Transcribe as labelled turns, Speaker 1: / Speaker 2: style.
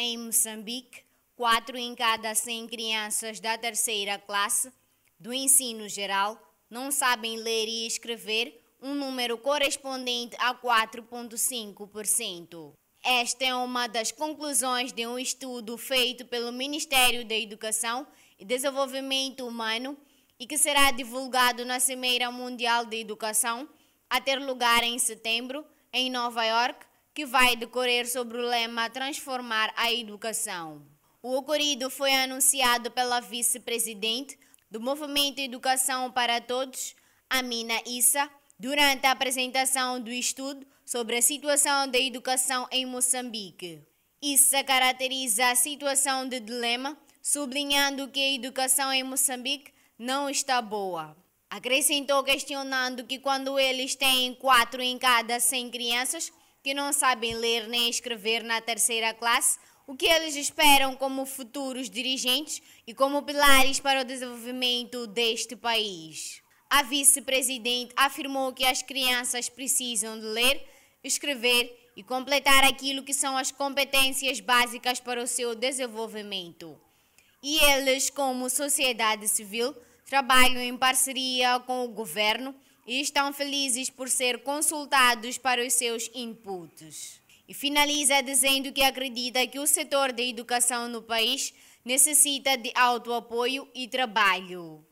Speaker 1: Em Moçambique, 4 em cada 100 crianças da terceira classe do ensino geral não sabem ler e escrever, um número correspondente a 4,5%. Esta é uma das conclusões de um estudo feito pelo Ministério da Educação e Desenvolvimento Humano e que será divulgado na Cimeira Mundial de Educação a ter lugar em setembro, em Nova York, que vai decorrer sobre o lema Transformar a Educação. O ocorrido foi anunciado pela vice-presidente do Movimento Educação para Todos, Amina Issa, durante a apresentação do estudo sobre a situação da educação em Moçambique. Issa caracteriza a situação de dilema, sublinhando que a educação em Moçambique não está boa. Acrescentou questionando que quando eles têm quatro em cada 100 crianças, que não sabem ler nem escrever na terceira classe, o que eles esperam como futuros dirigentes e como pilares para o desenvolvimento deste país. A vice-presidente afirmou que as crianças precisam de ler, escrever e completar aquilo que são as competências básicas para o seu desenvolvimento. E eles, como sociedade civil, trabalham em parceria com o governo e estão felizes por ser consultados para os seus inputs. E finaliza dizendo que acredita que o setor da educação no país necessita de autoapoio e trabalho.